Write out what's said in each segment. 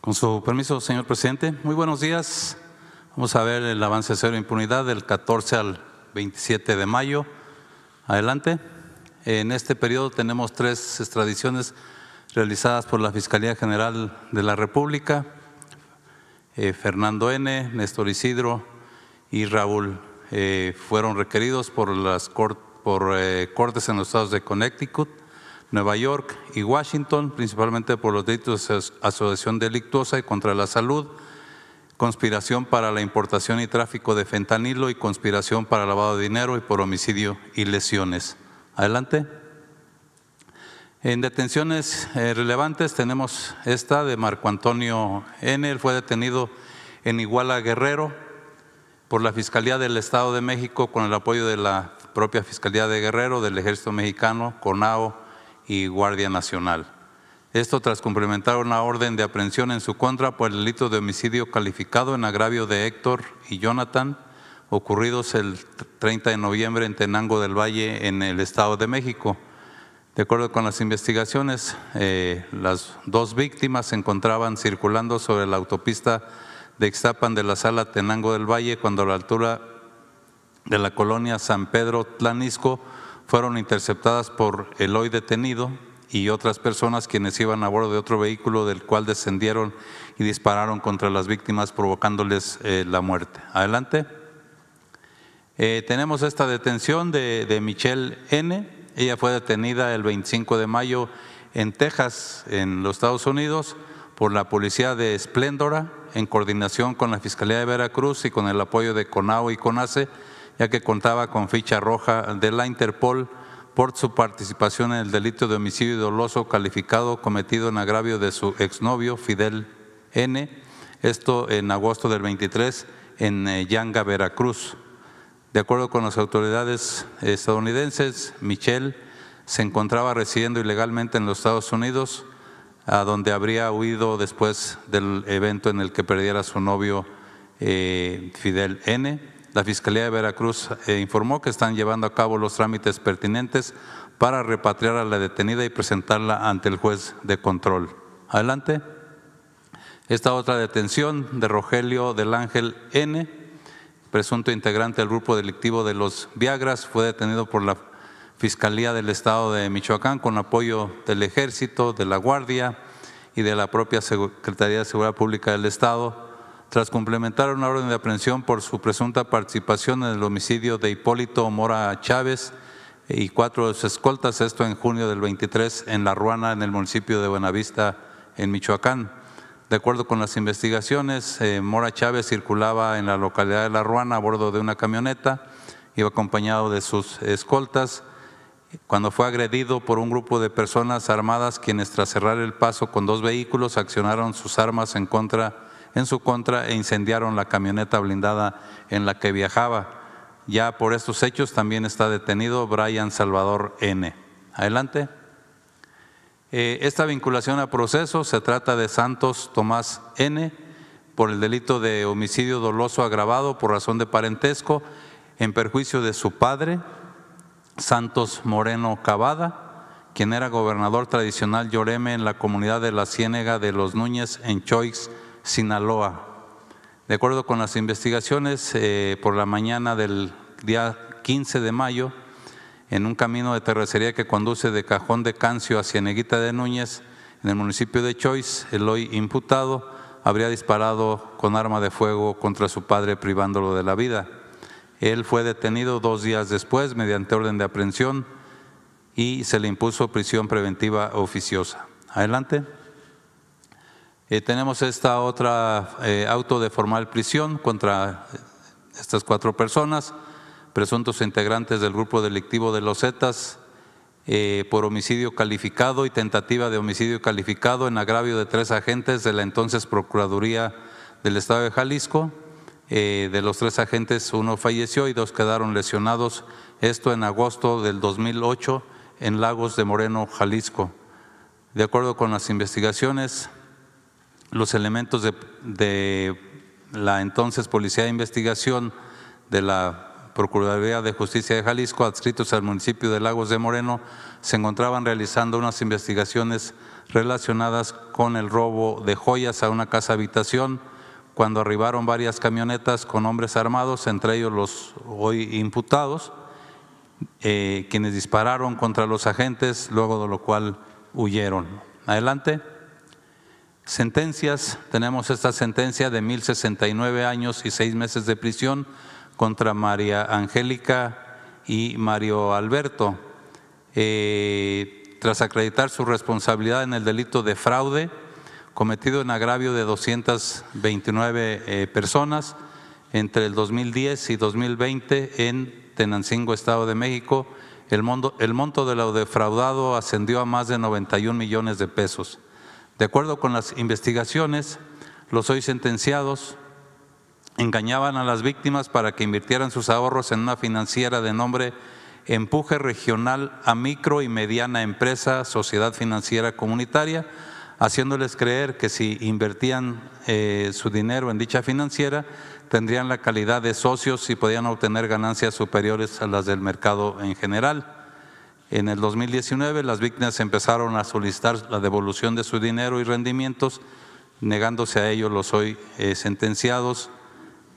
Con su permiso, señor presidente, muy buenos días. Vamos a ver el avance cero impunidad del 14 al 27 de mayo. Adelante. En este periodo tenemos tres extradiciones realizadas por la Fiscalía General de la República, eh, Fernando N., Néstor Isidro y Raúl. Eh, fueron requeridos por las por, eh, cortes en los estados de Connecticut, Nueva York y Washington, principalmente por los delitos de asociación delictuosa y contra la salud, conspiración para la importación y tráfico de fentanilo y conspiración para lavado de dinero y por homicidio y lesiones. Adelante. En detenciones eh, relevantes tenemos esta de Marco Antonio N. fue detenido en Iguala Guerrero por la Fiscalía del Estado de México con el apoyo de la propia Fiscalía de Guerrero, del Ejército Mexicano, CONAO, y Guardia Nacional. Esto tras cumplimentar una orden de aprehensión en su contra por el delito de homicidio calificado en agravio de Héctor y Jonathan, ocurridos el 30 de noviembre en Tenango del Valle, en el Estado de México. De acuerdo con las investigaciones, eh, las dos víctimas se encontraban circulando sobre la autopista de Extapan de la Sala Tenango del Valle cuando a la altura de la colonia San Pedro Tlanisco fueron interceptadas por el hoy detenido y otras personas quienes iban a bordo de otro vehículo del cual descendieron y dispararon contra las víctimas provocándoles eh, la muerte. Adelante. Eh, tenemos esta detención de, de, Michelle N. Ella fue detenida el 25 de mayo en Texas, en los Estados Unidos, por la policía de Espléndora, en coordinación con la Fiscalía de Veracruz y con el apoyo de CONAO y CONACE ya que contaba con ficha roja de la Interpol por su participación en el delito de homicidio doloso calificado cometido en agravio de su exnovio Fidel N., esto en agosto del 23 en eh, Yanga, Veracruz. De acuerdo con las autoridades eh, estadounidenses, Michelle se encontraba residiendo ilegalmente en los Estados Unidos, a donde habría huido después del evento en el que perdiera a su novio eh, Fidel N. La Fiscalía de Veracruz eh, informó que están llevando a cabo los trámites pertinentes para repatriar a la detenida y presentarla ante el juez de control. Adelante. Esta otra detención de Rogelio del Ángel N., presunto integrante del grupo delictivo de los Viagras, fue detenido por la Fiscalía del Estado de Michoacán con apoyo del Ejército, de la Guardia y de la propia Secretaría de Seguridad Pública del Estado tras complementar una orden de aprehensión por su presunta participación en el homicidio de Hipólito Mora Chávez y cuatro de sus escoltas, esto en junio del 23 en La Ruana, en el municipio de Buenavista, en Michoacán. De acuerdo con las investigaciones, eh, Mora Chávez circulaba en la localidad de La Ruana a bordo de una camioneta, iba acompañado de sus escoltas, cuando fue agredido por un grupo de personas armadas quienes tras cerrar el paso con dos vehículos accionaron sus armas en contra en su contra e incendiaron la camioneta blindada en la que viajaba. Ya por estos hechos también está detenido Brian Salvador N. Adelante. Eh, esta vinculación a proceso se trata de Santos Tomás N por el delito de homicidio doloso agravado por razón de parentesco en perjuicio de su padre, Santos Moreno Cavada, quien era gobernador tradicional lloreme en la comunidad de la Ciénega de los Núñez en Choix, Sinaloa. De acuerdo con las investigaciones, eh, por la mañana del día 15 de mayo, en un camino de terracería que conduce de Cajón de Cancio hacia Neguita de Núñez, en el municipio de Choice, el hoy imputado habría disparado con arma de fuego contra su padre privándolo de la vida. Él fue detenido dos días después mediante orden de aprehensión y se le impuso prisión preventiva oficiosa. Adelante. Eh, tenemos esta otra eh, auto de formal prisión contra estas cuatro personas, presuntos integrantes del grupo delictivo de los Zetas, eh, por homicidio calificado y tentativa de homicidio calificado en agravio de tres agentes de la entonces Procuraduría del Estado de Jalisco. de los tres agentes, uno falleció y dos quedaron lesionados, esto en agosto del 2008 en Lagos de Moreno, Jalisco. De acuerdo con las investigaciones, los elementos de, la entonces Policía de Investigación de la Procuraduría de Justicia de Jalisco, adscritos al municipio de Lagos de Moreno, se encontraban realizando unas investigaciones relacionadas con el robo de joyas a una casa habitación, cuando arribaron varias camionetas con hombres armados, entre ellos los hoy imputados, eh, quienes dispararon contra los agentes, luego de lo cual huyeron. Adelante. Sentencias, tenemos esta sentencia de 1069 años y seis meses de prisión contra María Angélica y Mario Alberto. Eh, tras acreditar su responsabilidad en el delito de fraude cometido en agravio de 229 eh, personas entre el 2010 y 2020 en Tenancingo, Estado de México, el monto, el monto de lo defraudado ascendió a más de 91 millones de pesos. De acuerdo con las investigaciones, los hoy sentenciados engañaban a las víctimas para que invirtieran sus ahorros en una financiera de nombre Empuje Regional a Micro y Mediana Empresa Sociedad Financiera Comunitaria, haciéndoles creer que si invertían eh, su dinero en dicha financiera, tendrían la calidad de socios y podían obtener ganancias superiores a las del mercado en general. En el 2019 las víctimas empezaron a solicitar la devolución de su dinero y rendimientos, negándose a ello los hoy eh, sentenciados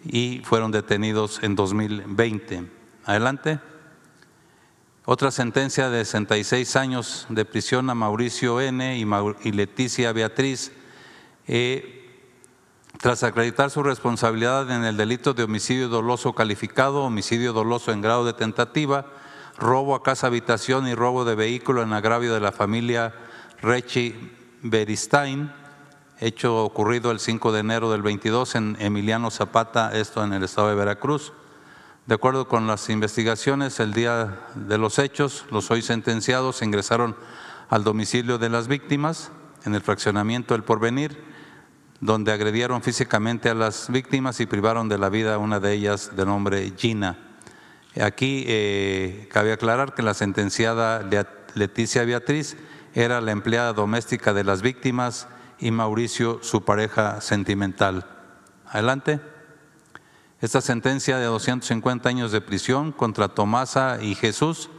y fueron detenidos en 2020. Adelante. Otra sentencia de 66 años de prisión a Mauricio N. y, Leticia Beatriz eh, tras acreditar su responsabilidad en el delito de homicidio doloso calificado, homicidio doloso en grado de tentativa, robo a casa habitación y robo de vehículo en agravio de la familia Rechi Beristain, hecho ocurrido el 5 de enero del 22 en Emiliano Zapata, esto en el estado de Veracruz. De acuerdo con las investigaciones, el día de los hechos, los hoy sentenciados ingresaron al domicilio de las víctimas en el fraccionamiento El Porvenir, donde agredieron físicamente a las víctimas y privaron de la vida a una de ellas de nombre Gina. Aquí eh, cabe aclarar que la sentenciada Leticia Beatriz era la empleada doméstica de las víctimas y Mauricio su pareja sentimental. Adelante. Esta sentencia de 250 años de prisión contra Tomasa y Jesús,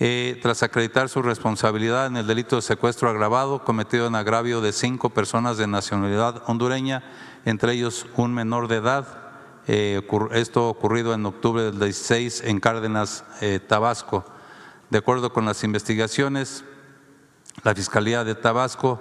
eh, tras acreditar su responsabilidad en el delito de secuestro agravado cometido en agravio de cinco personas de nacionalidad hondureña, entre ellos un menor de edad, eh, esto ocurrido en octubre del 16 en Cárdenas, eh, Tabasco. De acuerdo con las investigaciones, la Fiscalía de Tabasco,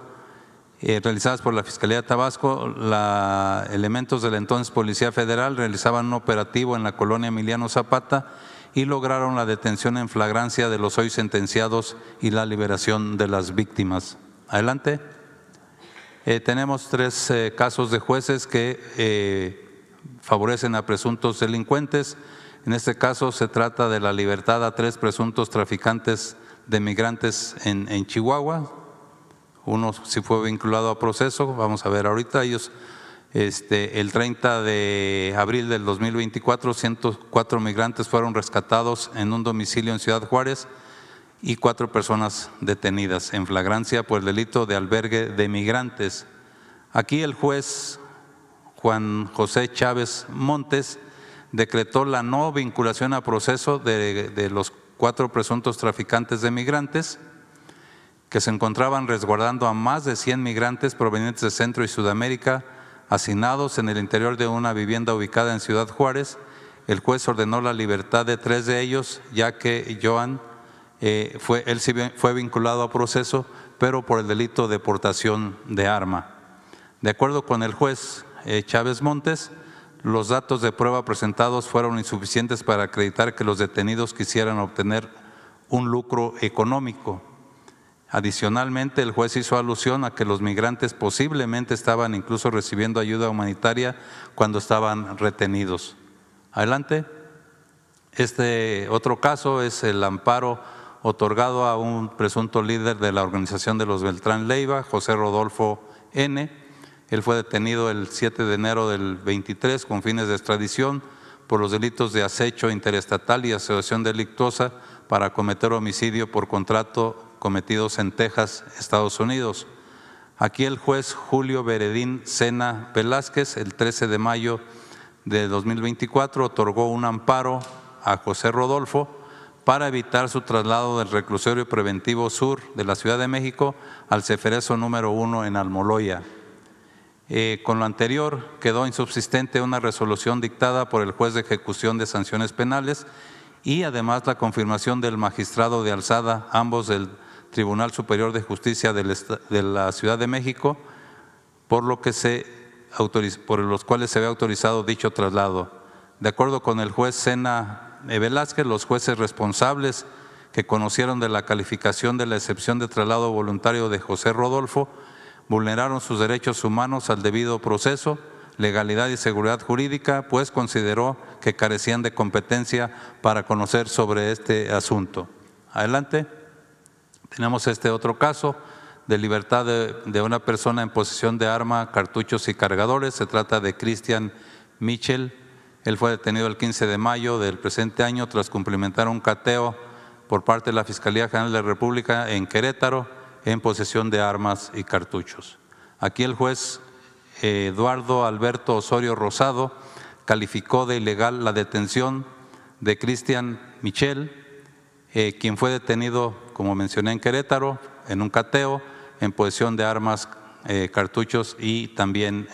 eh, realizadas por la Fiscalía de Tabasco, la, elementos de la entonces Policía Federal realizaban un operativo en la colonia Emiliano Zapata y lograron la detención en flagrancia de los hoy sentenciados y la liberación de las víctimas. Adelante. tenemos tres casos de jueces que favorecen a presuntos delincuentes. En este caso se trata de la libertad a tres presuntos traficantes de migrantes en, Chihuahua. Uno sí fue vinculado a proceso, vamos a ver ahorita, ellos este, el 30 de abril del 2024, 104 migrantes fueron rescatados en un domicilio en Ciudad Juárez y cuatro personas detenidas en flagrancia por el delito de albergue de migrantes. Aquí el juez Juan José Chávez Montes decretó la no vinculación a proceso de, los cuatro presuntos traficantes de migrantes que se encontraban resguardando a más de 100 migrantes provenientes de Centro y Sudamérica, asignados en el interior de una vivienda ubicada en Ciudad Juárez. El juez ordenó la libertad de tres de ellos, ya que Joan eh, fue, fue vinculado a proceso, pero por el delito de portación de arma. De acuerdo con el juez, eh, Chávez Montes, los datos de prueba presentados fueron insuficientes para acreditar que los detenidos quisieran obtener un lucro económico. Adicionalmente, el juez hizo alusión a que los migrantes posiblemente estaban incluso recibiendo ayuda humanitaria cuando estaban retenidos. Adelante. Este otro caso es el amparo otorgado a un presunto líder de la organización de los Beltrán Leiva, José Rodolfo N., él fue detenido el 7 de enero del 23 con fines de extradición por los delitos de acecho interestatal y asociación delictuosa para cometer homicidio por contrato cometidos en Texas, Estados Unidos. Aquí el juez Julio Beredín Sena Velázquez, el 13 de mayo de 2024, otorgó un amparo a José Rodolfo para evitar su traslado del reclusorio preventivo sur de la Ciudad de México al Ceferezo número 1 en Almoloya. Eh, con lo anterior, quedó insubsistente una resolución dictada por el juez de ejecución de sanciones penales y además la confirmación del magistrado de alzada, ambos del Tribunal Superior de Justicia de la Ciudad de México, por, lo que se por los cuales se ve autorizado dicho traslado. De acuerdo con el juez Sena e. Velázquez, los jueces responsables que conocieron de la calificación de la excepción de traslado voluntario de José Rodolfo, vulneraron sus derechos humanos al debido proceso, legalidad y seguridad jurídica, pues consideró que carecían de competencia para conocer sobre este asunto. Adelante. Tenemos este otro caso de libertad de, una persona en posesión de arma, cartuchos y cargadores. Se trata de Christian Mitchell. Él fue detenido el 15 de mayo del presente año tras cumplimentar un cateo por parte de la Fiscalía General de la República en Querétaro en posesión de armas y cartuchos. Aquí el juez eh, Eduardo Alberto Osorio Rosado calificó de ilegal la detención de Cristian Michel, eh, quien fue detenido, como mencioné, en Querétaro, en un cateo, en posesión de armas, eh, cartuchos y también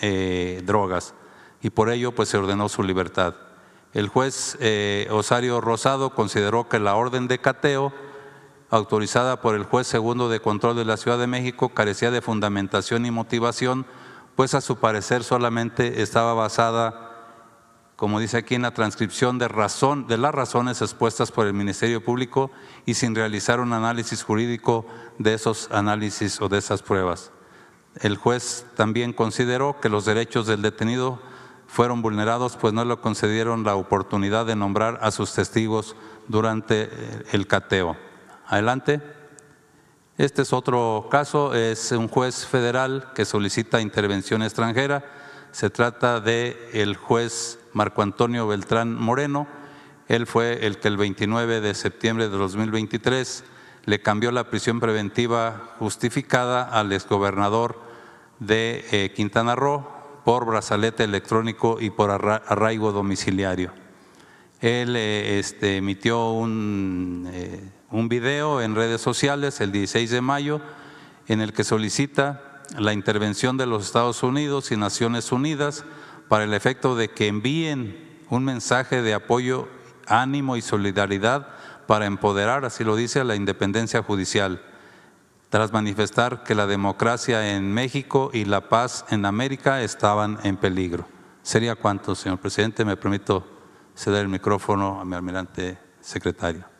drogas. Y por ello, pues se ordenó su libertad. El juez Osario Rosado consideró que la orden de cateo autorizada por el juez segundo de control de la Ciudad de México, carecía de fundamentación y motivación, pues a su parecer solamente estaba basada, como dice aquí, en la transcripción de, razón, de las razones expuestas por el Ministerio Público y sin realizar un análisis jurídico de esos análisis o de esas pruebas. El juez también consideró que los derechos del detenido fueron vulnerados, pues no le concedieron la oportunidad de nombrar a sus testigos durante el cateo. Adelante. Este es otro caso, es un juez federal que solicita intervención extranjera. Se trata de el juez Marco Antonio Beltrán Moreno. Él fue el que el 29 de septiembre de 2023 le cambió la prisión preventiva justificada al exgobernador de eh, Quintana Roo por brazalete electrónico y por arraigo domiciliario. Él eh, este, emitió un eh, un video en redes sociales el 16 de mayo en el que solicita la intervención de los Estados Unidos y Naciones Unidas para el efecto de que envíen un mensaje de apoyo, ánimo y solidaridad para empoderar, así lo dice, la independencia judicial, tras manifestar que la democracia en México y la paz en América estaban en peligro. ¿Sería cuánto, señor presidente? Me permito ceder el micrófono a mi almirante secretario.